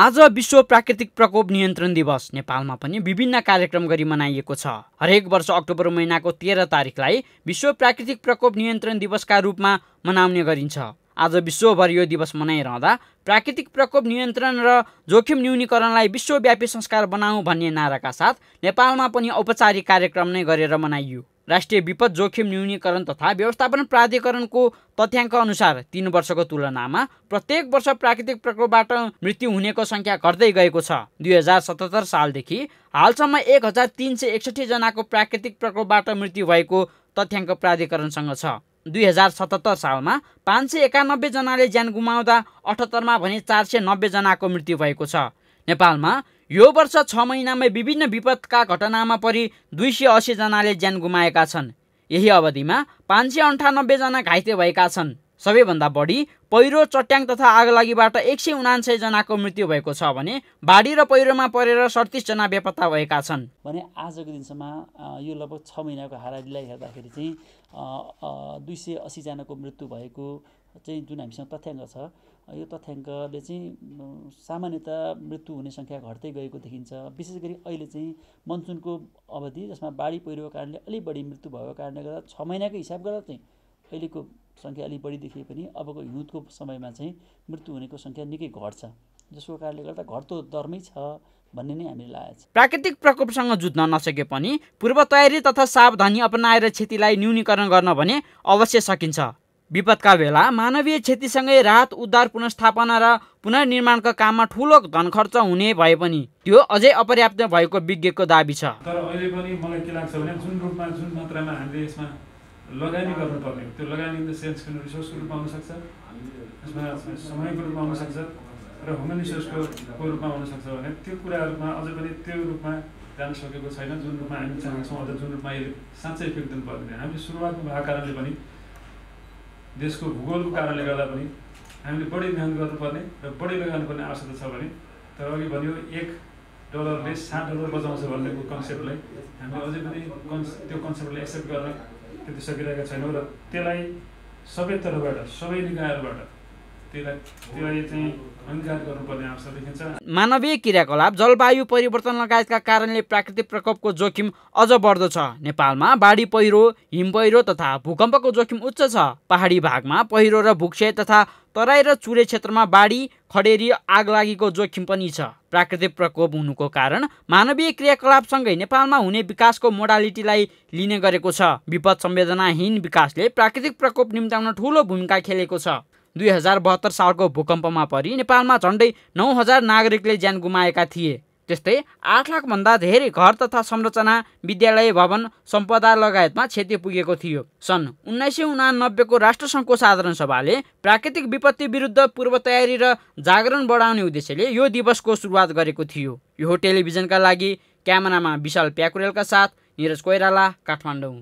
आज विश्व प्राकृतिक प्रकोप नियन्त्रण दिवस नेपालमा पनि विभिन्न कार्यक्रम गरी मनाइएको छ हरेक वर्ष अक्टोबर महिनाको तेह्र तारिकलाई विश्व प्राकृतिक प्रकोप नियन्त्रण दिवसका रूपमा मनाउने गरिन्छ आज विश्वभर यो दिवस मनाइरहँदा प्राकृतिक प्रकोप नियन्त्रण र जोखिम न्यूनीकरणलाई विश्वव्यापी संस्कार बनाऊ भन्ने नाराका साथ नेपालमा पनि औपचारिक कार्यक्रम नै गरेर मनाइयो राष्ट्रिय विपद जोखिम न्यूनीकरण तथा व्यवस्थापन प्राधिकरणको तथ्याङ्क अनुसार तिन वर्षको तुलनामा प्रत्येक वर्ष प्राकृतिक प्रकोपबाट मृत्यु हुनेको सङ्ख्या घट्दै गएको छ दुई हजार सतहत्तर सालदेखि हालसम्म एक हजार तिन सय एकसठी जनाको प्राकृतिक प्रकोपबाट मृत्यु भएको तथ्याङ्क प्राधिकरणसँग छ दुई हजार सतहत्तर सालमा पाँच सय एकानब्बेजनाले ज्यान गुमाउँदा अठहत्तरमा भने चार सय नब्बेजनाको मृत्यु भएको छ नेपालमा यो वर्ष छ महिनामै विभिन्न विपदका घटनामा परि दुई सय जनाले ज्यान गुमाएका छन् यही अवधिमा पाँच सय अन्ठानब्बेजना घाइते भएका छन् सबैभन्दा बढी पहिरो चट्याङ तथा आगलागीबाट एक सय उनान्सयजनाको मृत्यु भएको छ भने बाढी र पहिरोमा परेर सडतिसजना बेपत्ता भएका छन् भने आजको दिनसम्म यो लगभग छ महिनाको हाराहारीलाई हेर्दाखेरि चाहिँ दुई सय असीजनाको मृत्यु भएको चाहिँ जुन हामीसँग तथ्याङ्क छ यो तथ्याङ्कले चाहिँ सामान्यत मृत्यु हुने सङ्ख्या घट्दै गएको देखिन्छ विशेष गरी अहिले चाहिँ मनसुनको अवधि जसमा बाढी पहिरोको कारणले अलिक बढी मृत्यु भएको कारणले गर्दा छ महिनाको हिसाब गर्दा चाहिँ अहिलेको सङ्ख्या अलिक बढी देखिए पनि अबको हिउँदको समयमा चाहिँ मृत्यु हुनेको सङ्ख्या निकै घट्छ जसको कारणले गर्दा घट्दो दरमै छ भन्ने नै हामीले लागेको छ प्राकृतिक प्रकोपसँग जुझ्न नसके पनि पूर्व तयारी तथा सावधानी अपनाएर क्षतिलाई न्यूनीकरण गर्न भने अवश्य सकिन्छ विपदका बेला मानवीय क्षतिसँगै राहत उद्धार पुनस्थापना र पुनर्निर्माणका काममा ठुलो धन खर्च हुने भए पनि त्यो अझै अपर्याप्त भएको विज्ञको दावी छ तर अहिले पनि मलाई के लाग्छ भने जुन रूपमा जुन मात्रामा हामीले यसमा लगानी गर्नुपर्ने त्यो लगानी इन द सेन्स किन रिसोर्सको रूपमा आउनसक्छ यसमा समयको रूपमा आउनसक्छ र ह्युमन रिसोर्सको को रूपमा आउनसक्छ भने त्यो कुराहरूमा अझै पनि त्यो रूपमा जान सकेको छैन जुन रूपमा हामी चाहन्छौँ अझ जुन रूपमा यसले साँच्चै इफेक्ट दिनुपर्ने हामीले सुरुवातमा भएको कारणले पनि देशको भूगोलको कारणले गर्दा पनि हामीले बढी मिहिनेत गर्नुपर्ने र बढी लगानुपर्ने आवश्यकता छ भने तर अघि भन्यो एक डलरले सात डलर बजाउँछ भन्ने कन्सेप्टलाई हामीले अझै पनि कन्स त्यो कन्सेप्टलाई एक्सेप्ट गर्न त्यति सकिरहेका छैनौँ र त्यसलाई सबै तर्फबाट सबै निकायहरूबाट मानवीय क्रियाकलाप जलवायु परिवर्तन लगायतका कारणले प्राकृतिक प्रकोपको जोखिम अझ बढ्दो छ नेपालमा बाढी पहिरो हिम पहिरो तथा भूकम्पको जोखिम उच्च छ पहाडी भागमा पहिरो र भुक्से तथा तराई र चुरे क्षेत्रमा बाढी खडेरी आग आगलागीको जोखिम पनि छ प्राकृतिक प्रकोप हुनुको कारण मानवीय क्रियाकलापसँगै नेपालमा हुने विकासको मोडालिटीलाई लिने गरेको छ विपद संवेदनाहीन विकासले प्राकृतिक प्रकोप निम्ताउन ठुलो भूमिका खेलेको छ दुई हजार बहत्तर सालको भूकम्पमा परि नेपालमा झन्डै नौ हजार नागरिकले ज्यान गुमाएका थिए त्यस्तै आठ लाखभन्दा धेरै घर तथा संरचना विद्यालय भवन सम्पदा लगायतमा क्षति पुगेको थियो सन् उन्नाइस सय उनानब्बेको राष्ट्रसङ्घको साधारण सभाले प्राकृतिक विपत्ति विरुद्ध पूर्व तयारी र जागरण बढाउने उद्देश्यले यो दिवसको सुरुवात गरेको थियो यो टेलिभिजनका लागि क्यामेरामा विशाल प्याकुरेलका साथ निरज कोइराला काठमाडौँ